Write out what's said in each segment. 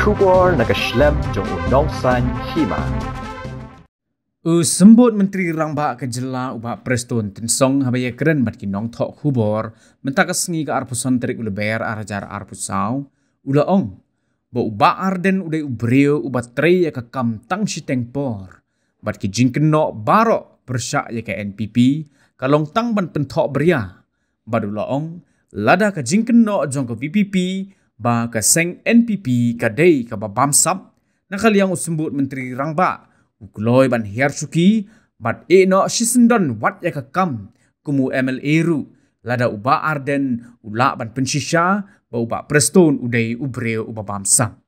Kubor nagashlem jong unong san hima. U sembut menteri rangba ke jela uba preston tensong habaya keren bat nong tok kubor mentak sengi ke arpusan terik ule ber arajar arpusau ula ong bo arden ude ubrio uba trei ya ke kam tang tengpor bat jingkeno baro bersyak ya ke NPP kalong tang pentok beria badu ula lada ke jingkeno jong ke ba ka seng NPP ka day ka ba bam sap na ka liang usumbut menteri Rangba ba ukloy ban hiar suki bat e no shisendon wat ya ka kam kumu MLA ru lada uba arden ula ban pensisha ba uba preston uday ubre uba bam sap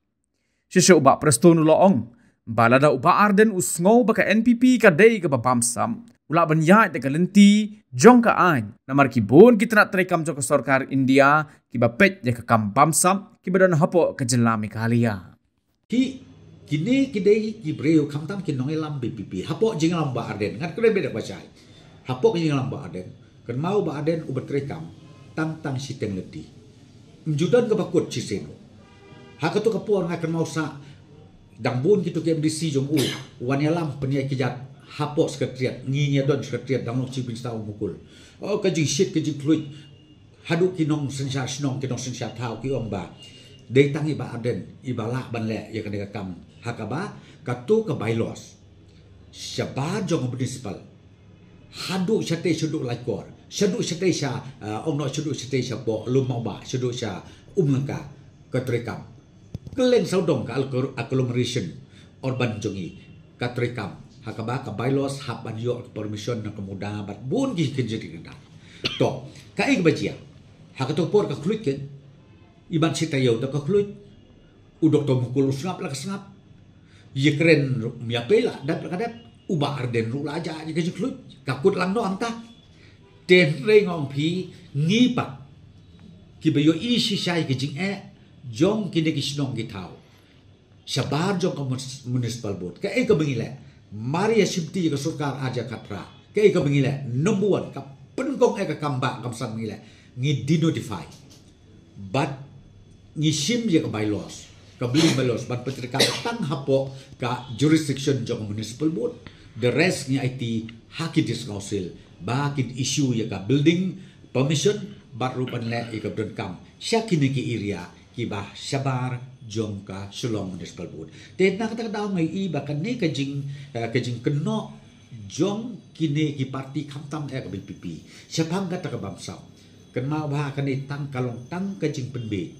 sisa uba preston uloong ba lada uba arden usngo ba ka NPP ka day ka ba bam sap pula benyat dengan lenti jong ka an namar ki bon kita nak terikam jo ke sorkar india ki ba pet ya ke kam pam sam ki ba dan hopo ke jelami kalia ki kini kidei ki breu kam tam ki nong elam bi bi hopo jing lam ba arden ngat kre beda baca hopo ki jing lam ba ken mau ba arden u betrekam tang tang si teng leti mjudan ke bakut ci sen ha ke tu ke por ngat ken mau sa dang bon ki tu ke mdc jong u wan elam penyakit hapok sekretariat nginya don sekretariat dalam nok cipin tahu mukul oh kaji shit kaji kluit haduk kinong sensa snong kinong sensa tahu, ki omba dei tangi ba aden ibala ban le ya kada kam hakaba katu ke bylaws syaba jong municipal haduk syate syuduk lakor syaduk syate sya ong no syaduk syate sya bo lumau ba syaduk sya umlengka katrekam keleng saudong ka urban orban jongi katrekam hakaba ka bylaws hapan yo permission na kemudahan bat bun gi kin jadi kena to ka ik bajia hakatupor ka kluit ken iban sita yo da ka kluit udok to mukul usnap la snap ye miapela mia pela dap kadap uba arden ru aja ji ka kluit ka kut lang no anta ten re ngong pi ngi pa ki be yo i shi shai ki jing e jong ki de ki snong ki thao sabar jong ka municipal board ka e ka bengile Maria ya Shimti ke sukar aja katra. Ke ika mengile nembuan ke penkong ika eh, kamba kamsan mengile ngi dinotify. Bat ngi shim je ke bylaws. Ke beli bylaws but petrika tang hapo ke jurisdiction jong municipal board. The rest ngi IT haki dis council. Bakit issue ya ke building permission bat rupan le ika brand kam. Syakini ke area kibah syabar jomka shalom dan sebalbun. Tetapi nak kata dah mai iba kan ni kajing eh, kajing keno jom kini ki parti kamtam eh kabin pipi. Siapa yang kata kabam sah? Kan mau bah kan ni tang kalong tang kajing penbe,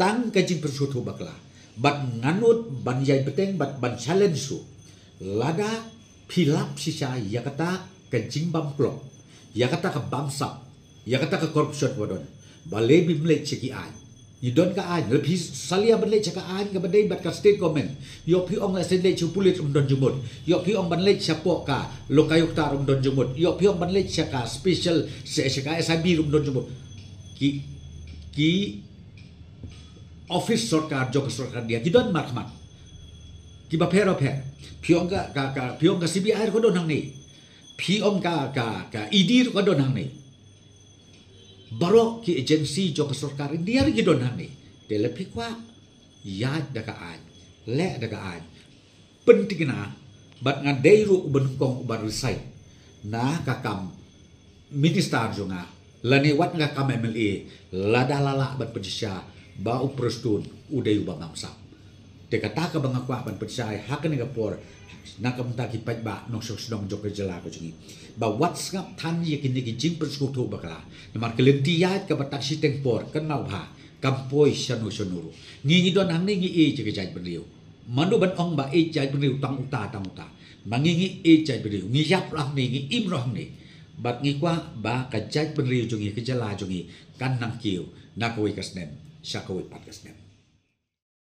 tang kajing persutu bakla. Bat nganut ban jai beteng, bat ban challenge su. Lada pilap si cah ya kata kajing bam klok, ya kata kabam sah, ya kata ke korupsi bodon. Balai bimlek cekian. You don't ka ai. Lepi salia ban cakap ai ah, kepada bedai bat ka state comment. Yo pi ong sen lek chupulit um don jumut. Yo pi ong ban lek chapo ka lo kayu ta um don jumut. Yo pi ong ban cakap special cakap SIB um don Ki ki office sorkar jok sorkar dia. You don't mark mark. Ki ba pher pher. Pi orang ka ka pi ong ka CBI ko don hang ni. Pi orang ka ka ka ID e ko don hang ni. Baru ki agensi jo ke sarkar India lagi dona ni, de lebih kuat. ya daga an le daga an penting na bat ngan deiru uban kong uban risai na kakam minister jo lani wat nga kam MLA lada lala bat pejisya bau u prestun u bangsa. bangam sam de kata ka bangakwa bat pejisya hak ni nakamta ki pai ba no so sdong jok ke jela ko jingi ba what's up than ye kin ki jing per sku tho bakla ni mar keleng ti ya ka batak si tempor por kan nau ha kam poi shanu shanu ni ni don hang ni ni e che jai ben riu manu ban ong ba e jai ben riu tang uta tang uta ma ngi ngi e jai ben riu yap rang ni ngi im rang ni bat ngi kwa ba ka jai ben riu jingi ke jela jingi kan nang kiu na ko ka snem sha ko pat ka snem